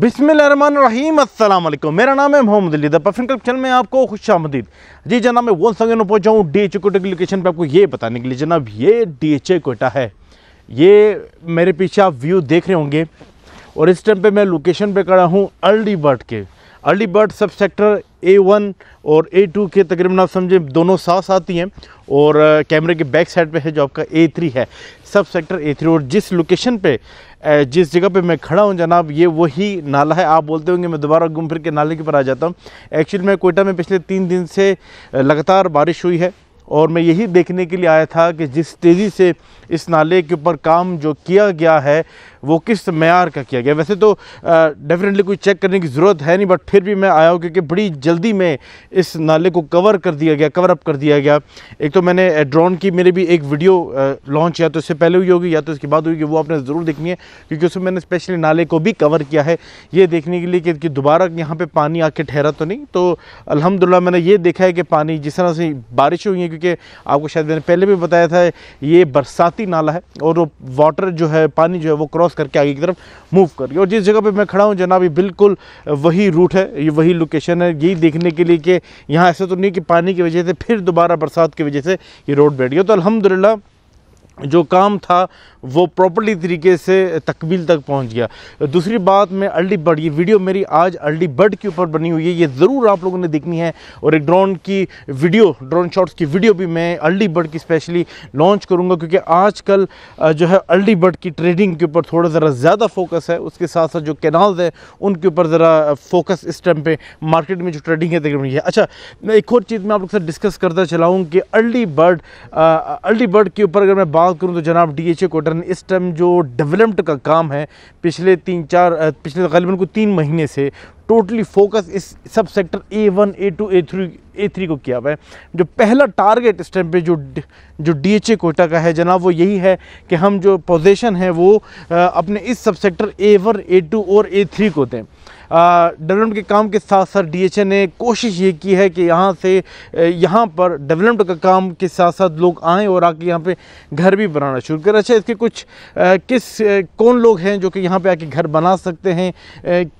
बिसमीम अल्लाम मेरा नाम है मोहम्मद अली दफिन क्लब चैनल में आपको खुश आमदीद जी जनाब मैं वो संगे में पहुँचाऊँ डी एच कोटा की लोकेशन पे आपको ये बताने के लिए जनाब ये डी एच कोटा है ये मेरे पीछे आप व्यू देख रहे होंगे और इस टाइम पे मैं लोकेशन पे खड़ा हूँ अर्ली बर्ड के early bird sub sector A one और ए टू के तकरीबन आप समझें दोनों साथ आती हैं और कैमरे के बैक साइड पे है जो आपका ए थ्री है सब सेक्टर ए थ्री और जिस लोकेशन पे जिस जगह पे मैं खड़ा हूँ जनाब ये वही नाला है आप बोलते होंगे मैं दोबारा घूम फिर के नाले के ऊपर आ जाता हूँ एक्चुअली मैं कोयटा में पिछले तीन दिन से लगातार बारिश हुई है और मैं यही देखने के लिए आया था कि जिस तेज़ी से इस नाले के ऊपर काम जो किया गया है वो किस मैार का किया गया वैसे तो डेफिनेटली कोई चेक करने की ज़रूरत है नहीं बट फिर भी मैं आया हूँ क्योंकि बड़ी जल्दी में इस नाले को कवर कर दिया गया कवर अप कर दिया गया एक तो मैंने ड्रोन की मेरे भी एक वीडियो लॉन्च या तो इससे पहले हुई होगी या तो इसके बाद हुई होगी वो आपने ज़रूर देखनी है क्योंकि उसमें मैंने स्पेशली नाले को भी कवर किया है ये देखने के लिए कि दोबारा यहाँ पर पानी आके ठहरा तो नहीं तो अलहमदिल्ला मैंने ये देखा है कि पानी जिस तरह से बारिश हुई है क्योंकि क्योंकि आपको शायद मैंने पहले भी बताया था ये बरसाती नाला है और वो वाटर जो है पानी जो है वो क्रॉस करके आगे की तरफ मूव कर रही है और जिस जगह पर मैं खड़ा हूँ जनाब ये बिल्कुल वही रूट है ये वही लोकेशन है यही देखने के लिए कि यहाँ ऐसा तो नहीं कि पानी की वजह से फिर दोबारा बरसात की वजह से ये रोड बैठ गया तो अलहमदिल्ला जो काम था वो प्रॉपर्ली तरीके से तकबील तक पहुंच गया दूसरी बात मैं अल्डी बर्ड ये वीडियो मेरी आज अल्डी बर्ड के ऊपर बनी हुई है ये ज़रूर आप लोगों ने देखनी है और एक ड्रोन की वीडियो ड्रोन शॉट्स की वीडियो भी मैं अल्डी बर्ड की स्पेशली लॉन्च करूँगा क्योंकि आजकल जो है अल्डी बर्ड की ट्रेडिंग के ऊपर थोड़ा ज़रा ज़्यादा फोकस है उसके साथ साथ जो कैनाल्स है उनके ऊपर ज़रा फोकस इस टाइम पर मार्केट में जो ट्रेडिंग है तकरीबन है अच्छा मैं एक और चीज़ मैं आप लोग से डिस्कस करता चलाऊँ कि अल्डी बर्ड अल्डी बर्ड के ऊपर अगर मैं बात करूँ तो जनाब डी एच ए कोटन इस टाइम जो डेवलपमेंट का काम है पिछले तीन चार पिछले गलबन को तीन महीने से टोटली फोकस इस sub sector A one A two A three A three को किया हुआ है जो पहला टारगेट इस टाइम पे जो जो डी एच ए कोटा का है जनाब वो यही है कि हम जो पोजीशन है वो अपने इस sub sector A one A two और ए थ्री को दें डेवलपमेंट के काम के साथ साथ डीएचए ने कोशिश ये की है कि यहाँ से यहाँ पर डेवलपमेंट का काम के साथ साथ लोग आएँ और आके यहाँ पे घर भी बनाना शुरू करें अच्छा इसके कुछ किस कौन लोग हैं जो कि यहाँ पे आके घर बना सकते हैं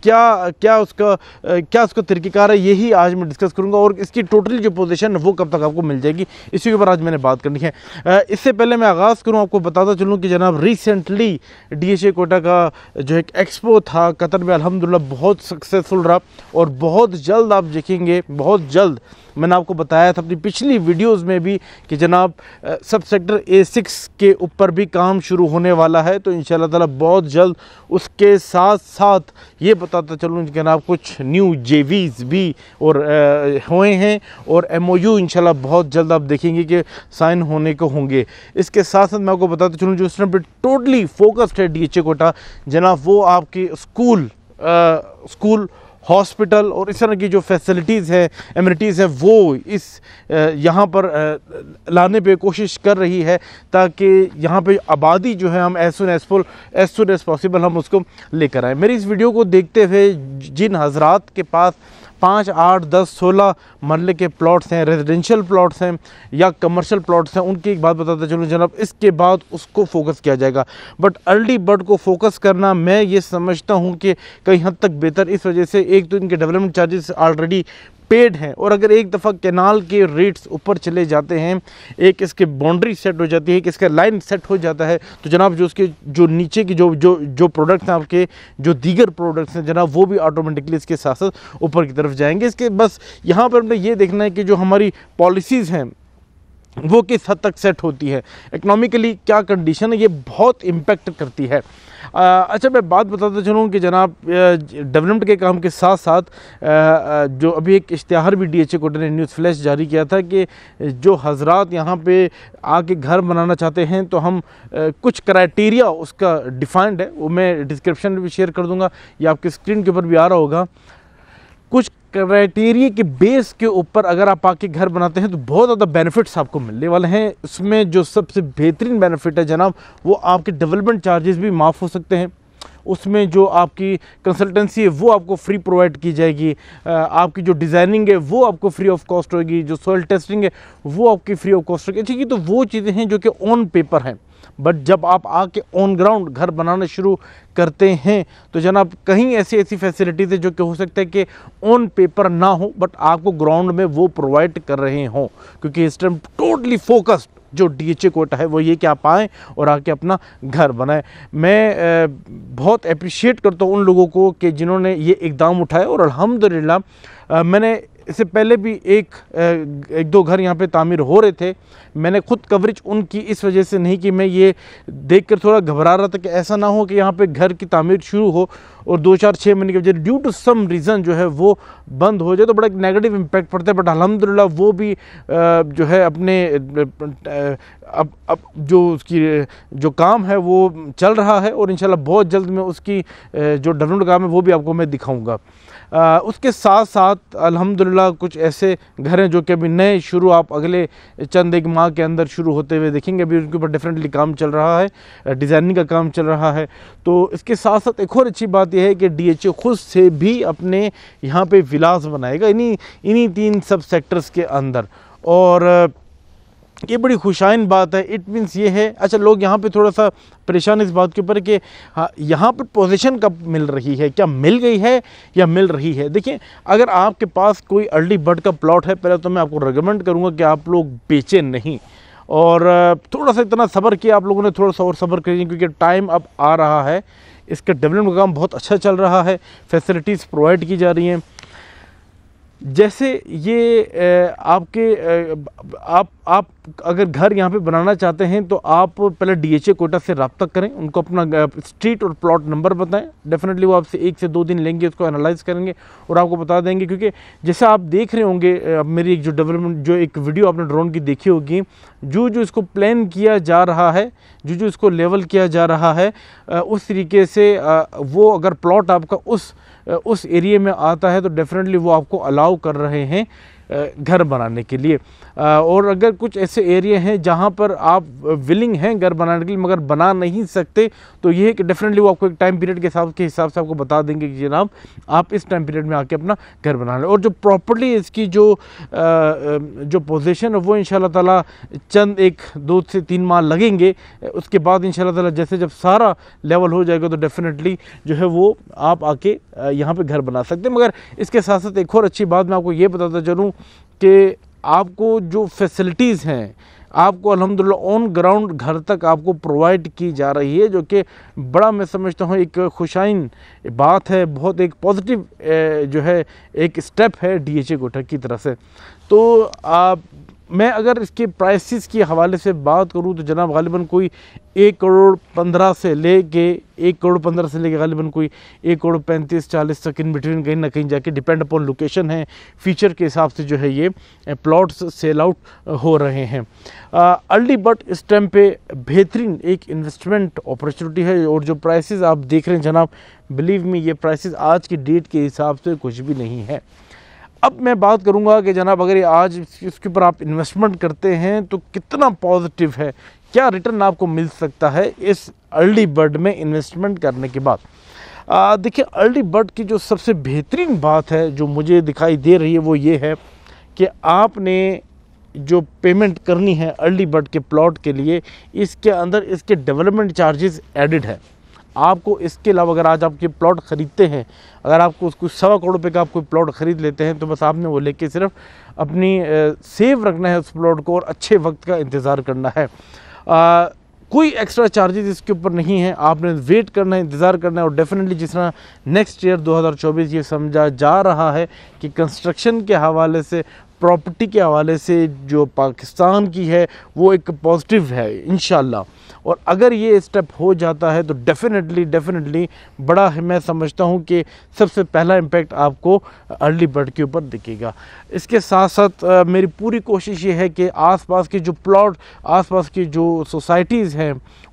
क्या क्या उसका क्या उसका तरीक़ेकार है यही आज मैं डिस्कस करूँगा और इसकी टोटली जो पोजिशन है वो कब तक आपको मिल जाएगी इसी के ऊपर आज मैंने बात करनी है इससे पहले मैं आगाज़ करूँ आपको बताता चलूँ कि जनाब रिसेंटली डी कोटा का जो एक एक्सपो था कतर में अलहमदिल्ला बहुत सक्सेसफुल रहा और बहुत जल्द आप देखेंगे बहुत जल्द मैंने आपको बताया था अपनी पिछली वीडियोस में भी कि जनाब सब सेक्टर ए सिक्स के ऊपर भी काम शुरू होने वाला है तो इन ताला बहुत जल्द उसके साथ साथ ये बताता चलूँ जनाब कुछ न्यू जे भी और हुए हैं और एम ओ यू बहुत जल्द आप देखेंगे कि साइन होने को होंगे इसके साथ साथ मैं आपको बताता चलूँ जो उस टोटली फोकस्ड है डी एच ए कोटा जनाब वो आपके स्कूल स्कूल हॉस्पिटल और इस तरह की जो फैसिलिटीज़ है एमिनिटीज़ हैं वो इस यहाँ पर लाने पे कोशिश कर रही है ताकि यहाँ पे आबादी जो है हम as soon as full as soon as possible हम उसको लेकर आएँ मेरी इस वीडियो को देखते हुए जिन हजरात के पास पाँच आठ दस सोलह मरले के प्लॉट्स हैं रेजिडेंशियल प्लॉट्स हैं या कमर्शियल प्लॉट्स हैं उनकी एक बात बताते चलूँ जनाब इसके बाद उसको फोकस किया जाएगा बट अर्ली बर्ड को फोकस करना मैं ये समझता हूँ कि कहीं हद तक बेहतर इस वजह से एक तो इनके डेवलपमेंट चार्जेस ऑलरेडी पेड हैं और अगर एक दफ़ा कैनाल के रेट्स ऊपर चले जाते हैं एक इसके बाउंड्री सेट हो जाती है एक इसका लाइन सेट हो जाता है तो जनाब जो उसके जो नीचे की जो जो जो प्रोडक्ट्स हैं आपके जो दीगर प्रोडक्ट्स हैं जनाब वो भी ऑटोमेटिकली इसके साथ साथ ऊपर की तरफ जाएंगे इसके बस यहाँ पर हमने ये देखना है कि जो हमारी पॉलिसीज़ हैं वो किस हद तक सेट होती है इकनॉमिकली क्या कंडीशन है ये बहुत इम्पेक्ट करती है अच्छा मैं बात बताता चलूँ कि जनाब डेवलपमेंट के काम के साथ साथ जो अभी एक इश्तहार भी डी एच ए कोटे ने न्यूज़ फ्लैश जारी किया था कि जो हजरात यहाँ पे आके घर बनाना चाहते हैं तो हम कुछ क्राइटेरिया उसका डिफाइंड है वो मैं डिस्क्रिप्शन में भी शेयर कर दूँगा या आपके स्क्रीन के ऊपर भी आ रहा होगा कुछ क्राइटेरिया के बेस के ऊपर अगर आप आके घर बनाते हैं तो बहुत ज़्यादा बेनिफिट्स आपको मिलने वाले हैं इसमें जो सबसे बेहतरीन बेनिफिट है जनाब वो आपके डेवलपमेंट चार्जेस भी माफ़ हो सकते हैं उसमें जो आपकी कंसल्टेंसी है वो आपको फ्री प्रोवाइड की जाएगी आपकी जो डिज़ाइनिंग है वो आपको फ्री ऑफ कॉस्ट होगी जो सॉइल टेस्टिंग है वो आपकी फ्री ऑफ कॉस्ट होगी ठीक अच्छा, है तो वो चीज़ें हैं जो कि ऑन पेपर हैं बट जब आप आके ऑन ग्राउंड घर बनाना शुरू करते हैं तो जनाब कहीं ऐसी ऐसी फैसिलिटीज़ है जो कि हो सकता है कि ऑन पेपर ना हो बट आपको ग्राउंड में वो प्रोवाइड कर रहे हों क्योंकि इस टाइम टोटली फोकस्ड जो डी एच ए कोटा है वो ये कि आप आएँ और आके अपना घर बनाएं मैं बहुत अप्रिशिएट करता हूँ उन लोगों को कि जिन्होंने ये इकदाम उठाया और अलहमदिल्ला मैंने इससे पहले भी एक एक दो घर यहाँ पे तामीर हो रहे थे मैंने खुद कवरेज उनकी इस वजह से नहीं कि मैं ये देखकर थोड़ा घबरा रहा था कि ऐसा ना हो कि यहाँ पे घर की तामीर शुरू हो और दो चार छः महीने के बजाय ड्यू टू सम रीज़न जो है वो बंद हो जाए तो बड़ा एक नेगेटिव इम्पैक्ट पड़ता है बट अलहमदिल्ला वो भी जो है अपने अब अब जो उसकी जो काम है वो चल रहा है और इन बहुत जल्द मैं उसकी जो डरूड काम है वो भी आपको मैं दिखाऊँगा आ, उसके साथ साथ अल्हम्दुलिल्लाह कुछ ऐसे घर हैं जो कि अभी नए शुरू आप अगले चंद एक माह के अंदर शुरू होते हुए देखेंगे अभी उनके ऊपर डेफिनेटली काम चल रहा है डिज़ाइनिंग का काम चल रहा है तो इसके साथ साथ एक और अच्छी बात यह है कि डी एच खुद से भी अपने यहाँ पर विलास बनाएगा इन्हीं इन्हीं तीन सब सेक्टर्स के अंदर और ये बड़ी खुशाइन बात है इट मीन्स ये है अच्छा लोग यहाँ पे थोड़ा सा परेशान इस बात के ऊपर कि हाँ, यहाँ पर पोजीशन कब मिल रही है क्या मिल गई है या मिल रही है देखिए अगर आपके पास कोई अर्ली बर्ड का प्लॉट है पहले तो मैं आपको रिकमेंड करूँगा कि आप लोग बेचे नहीं और थोड़ा सा इतना सब्र किया आप लोगों ने थोड़ा सा और सब्र करिए क्योंकि टाइम अब आ रहा है इसका डेवलपमेंट का काम बहुत अच्छा चल रहा है फैसिलिटीज़ प्रोवाइड की जा रही हैं जैसे ये आपके आप आप अगर घर यहाँ पे बनाना चाहते हैं तो आप पहले डीएचए कोटा से रबता करें उनको अपना स्ट्रीट और प्लॉट नंबर बताएं डेफिनेटली वो आपसे एक से दो दिन लेंगे उसको एनालाइज करेंगे और आपको बता देंगे क्योंकि जैसे आप देख रहे होंगे मेरी एक जो डेवलपमेंट जो एक वीडियो आपने ड्रोन की देखी होगी जो जो इसको प्लान किया जा रहा है जो जो इसको लेवल किया जा रहा है उस तरीके से वो अगर प्लॉट आपका उस उस एरिए में आता है तो डेफिनेटली वो आपको अलाउ कर रहे हैं घर बनाने के लिए और अगर कुछ ऐसे एरिया हैं जहाँ पर आप विलिंग हैं घर बनाने के लिए मगर बना नहीं सकते तो ये है कि डेफिनेटली वो आपको एक टाइम पीरियड के हिसाब के हिसाब से आपको बता देंगे कि जनाब आप इस टाइम पीरियड में आके अपना घर बना लें और जो प्रॉपर्ली इसकी जो जो पोजिशन है वो इन ताला चंद एक दो से तीन माह लगेंगे उसके बाद इन ताला जैसे जब सारा लेवल हो जाएगा तो डेफिनेटली जो है वो आप आके यहाँ पे घर बना सकते हैं मगर इसके साथ साथ एक और अच्छी बात मैं आपको ये बताता चलूँ कि आपको जो फैसिलिटीज़ हैं आपको अलहमदिल्ला ऑन ग्राउंड घर तक आपको प्रोवाइड की जा रही है जो कि बड़ा मैं समझता हूँ एक खुशाइन बात है बहुत एक पॉजिटिव जो है एक स्टेप है डीएचए कोठक की तरफ से तो आप मैं अगर इसके प्राइसेस के हवाले से बात करूँ तो जनाब गालिबा कोई एक करोड़ पंद्रह से ले एक करोड़ पंद्रह से लेके गालिबा कोई एक करोड़ पैंतीस चालीस तक इन बिटवीन कहीं ना कहीं जाके डिपेंड अपॉन लोकेशन है फीचर के हिसाब से जो है ये प्लॉट्स सेल आउट हो रहे हैं अर्ली बट इस टाइम पे बेहतरीन एक इन्वेस्टमेंट अपॉर्चुनिटी है और जो प्राइसेस आप देख रहे हैं जनाब बिलीव में ये प्राइसेस आज की डेट के हिसाब से कुछ भी नहीं है अब मैं बात करूंगा कि जनाब अगर आज इसके ऊपर आप इन्वेस्टमेंट करते हैं तो कितना पॉजिटिव है क्या रिटर्न आपको मिल सकता है इस अर्ली बर्ड में इन्वेस्टमेंट करने के बाद देखिए अर्ली बर्ड की जो सबसे बेहतरीन बात है जो मुझे दिखाई दे रही है वो ये है कि आपने जो पेमेंट करनी है अर्ली बर्ड के प्लॉट के लिए इसके अंदर इसके डेवलपमेंट चार्जेस एडिड है आपको इसके अलावा अगर आज आपके प्लॉट ख़रीदते हैं अगर आपको उसको सवा करोड़ रुपये का आप कोई प्लॉट ख़रीद लेते हैं तो बस आपने वो लेके सिर्फ अपनी सेव रखना है उस प्लॉट को और अच्छे वक्त का इंतज़ार करना है आ, कोई एक्स्ट्रा चार्जेस इसके ऊपर नहीं है आपने वेट करना है इंतज़ार करना है और डेफिनेटली जिस तरह नेक्स्ट ईयर 2024 ये समझा जा रहा है कि कंस्ट्रक्शन के हवाले से प्रॉपर्टी के हवाले से जो पाकिस्तान की है वो एक पॉजिटिव है इन और अगर ये स्टेप हो जाता है तो डेफ़िनेटली डेफ़िनेटली बड़ा मैं समझता हूँ कि सबसे पहला इम्पेक्ट आपको अर्ली बर्ड के ऊपर दिखेगा इसके साथ साथ मेरी पूरी कोशिश ये है कि आसपास के जो प्लॉट आसपास की जो सोसाइटीज़ हैं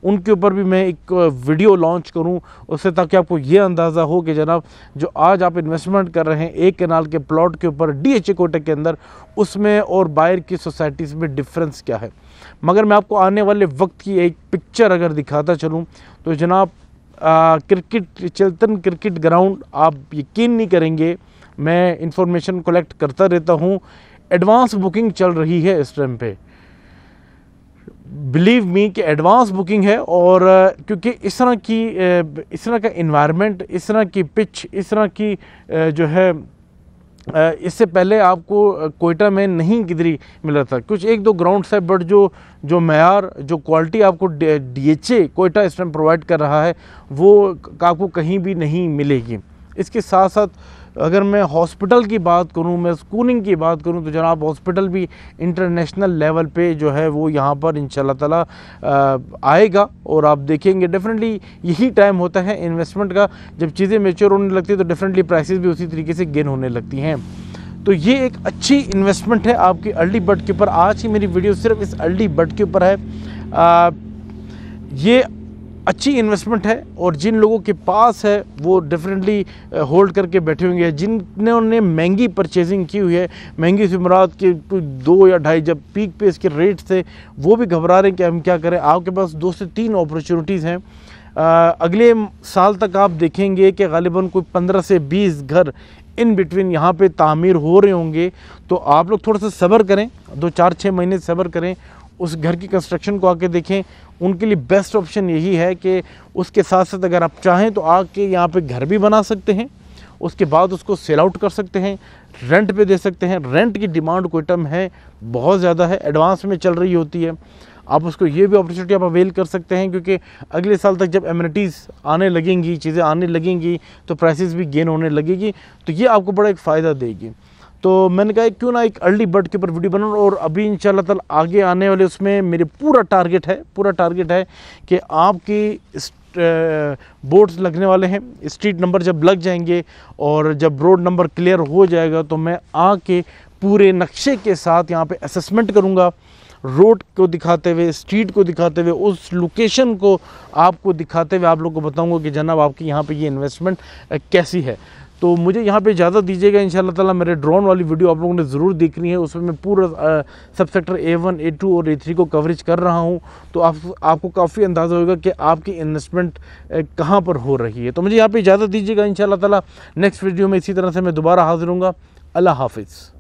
उनके ऊपर भी मैं एक वीडियो लॉन्च करूँ उससे ताकि आपको ये अंदाज़ा हो कि जनाब जो आज आप इन्वेस्टमेंट कर रहे हैं एक कनाल के प्लॉट के ऊपर डी एच कोटे के अंदर उसमें और बाहर की सोसाइटीज़ में डिफरेंस क्या है मगर मैं आपको आने वाले वक्त की एक पिक्चर अगर दिखाता चलूँ तो जनाब क्रिकेट चिल्तन क्रिकेट ग्राउंड आप यकीन नहीं करेंगे मैं इंफॉर्मेशन कलेक्ट करता रहता हूँ एडवांस बुकिंग चल रही है इस टाइम पे बिलीव मी कि एडवांस बुकिंग है और क्योंकि इस तरह की इस तरह का इन्वायरमेंट इस तरह की पिच इस तरह की जो है इससे पहले आपको कोयटा में नहीं गिदरी रहा था कुछ एक दो ग्राउंड्स है बट जो जो मैार जो क्वालिटी आपको डीएचए कोयटा इस टाइम प्रोवाइड कर रहा है वो आपको कहीं भी नहीं मिलेगी इसके साथ साथ अगर मैं हॉस्पिटल की बात करूं मैं स्कूलिंग की बात करूं तो जनाब हॉस्पिटल भी इंटरनेशनल लेवल पे जो है वो यहाँ पर इन ताला आएगा और आप देखेंगे डेफिनेटली यही टाइम होता है इन्वेस्टमेंट का जब चीज़ें मेच्योर होने लगती है तो डेफिनेटली प्राइसेस भी उसी तरीके से गेन होने लगती हैं तो ये एक अच्छी इन्वेस्टमेंट है आपकी अर्ली बर्ड के ऊपर आज की मेरी वीडियो सिर्फ इस अर्ली बर्ड के ऊपर है आ, ये अच्छी इन्वेस्टमेंट है और जिन लोगों के पास है वो डेफिनेटली होल्ड करके बैठे होंगे हैं जिन्होंने महंगी परचेजिंग की हुई है महंगी से मुराद के दो या ढाई जब पीक पे इसके रेट थे वो भी घबरा रहे हैं कि हम क्या करें आपके पास दो से तीन अपॉर्चुनिटीज़ हैं अगले साल तक आप देखेंगे कि गालिबा कोई पंद्रह से बीस घर इन बिटवीन यहाँ पे तामीर हो रहे होंगे तो आप लोग थोड़ा सा सब्र करें दो चार छः महीने सब्र करें उस घर की कंस्ट्रक्शन को आके देखें उनके लिए बेस्ट ऑप्शन यही है कि उसके साथ साथ अगर आप चाहें तो आके यहाँ पे घर भी बना सकते हैं उसके बाद उसको सेल आउट कर सकते हैं रेंट पे दे सकते हैं रेंट की डिमांड कोई है बहुत ज़्यादा है एडवांस में चल रही होती है आप उसको ये भी अपॉर्चुनिटी आप अवेल कर सकते हैं क्योंकि अगले साल तक जब एम्यूनिटीज़ आने लगेंगी चीज़ें आने लगेंगी तो प्राइसेस भी गेन होने लगेगी तो ये आपको बड़ा एक फ़ायदा देगी तो मैंने कहा क्यों ना एक अर्ली बर्ड के ऊपर वीडियो बनाऊँ और अभी इन ताल आगे आने वाले उसमें मेरे पूरा टारगेट है पूरा टारगेट है कि आपकी बोर्ड्स लगने वाले हैं स्ट्रीट नंबर जब लग जाएंगे और जब रोड नंबर क्लियर हो जाएगा तो मैं आके पूरे नक्शे के साथ यहाँ पे असेसमेंट करूँगा रोड को दिखाते हुए स्ट्रीट को दिखाते हुए उस लोकेशन को आपको दिखाते हुए आप लोग को बताऊँगा कि जनाब आपकी यहाँ पे ये इन्वेस्टमेंट कैसी है तो मुझे यहाँ पे इजाज़त दीजिएगा इन ताला मेरे ड्रोन वाली वीडियो आप लोगों ने ज़रूर देखनी है उसमें मैं पूरा sub sector A one A two और ए थ्री को कवरेज कर रहा हूँ तो आप आपको काफ़ी अंदाज़ा होगा कि आपकी इन्वेस्टमेंट कहाँ पर हो रही है तो मुझे यहाँ पर इजाज़त दीजिएगा इन ताला नेक्स्ट वीडियो में इसी तरह से मैं दोबारा हाजिर हूँगा अल्लाह हाफिज़